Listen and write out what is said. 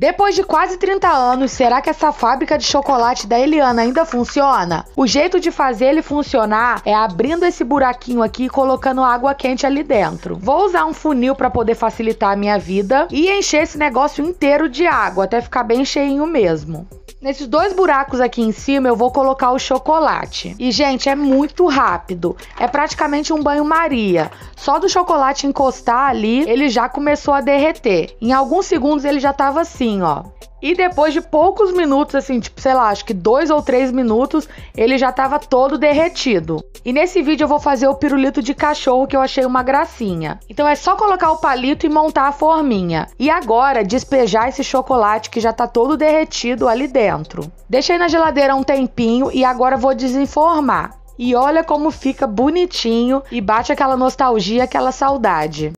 Depois de quase 30 anos, será que essa fábrica de chocolate da Eliana ainda funciona? O jeito de fazer ele funcionar é abrindo esse buraquinho aqui e colocando água quente ali dentro. Vou usar um funil para poder facilitar a minha vida e encher esse negócio inteiro de água até ficar bem cheinho mesmo. Nesses dois buracos aqui em cima eu vou colocar o chocolate. E gente, é muito rápido. É praticamente um banho-maria. Só do chocolate encostar ali, ele já começou a derreter. Em alguns segundos ele já tava assim, ó. E depois de poucos minutos, assim, tipo, sei lá, acho que dois ou três minutos, ele já tava todo derretido. E nesse vídeo eu vou fazer o pirulito de cachorro que eu achei uma gracinha. Então é só colocar o palito e montar a forminha. E agora despejar esse chocolate que já tá todo derretido ali dentro. Deixei na geladeira um tempinho e agora vou desenformar. E olha como fica bonitinho e bate aquela nostalgia, aquela saudade.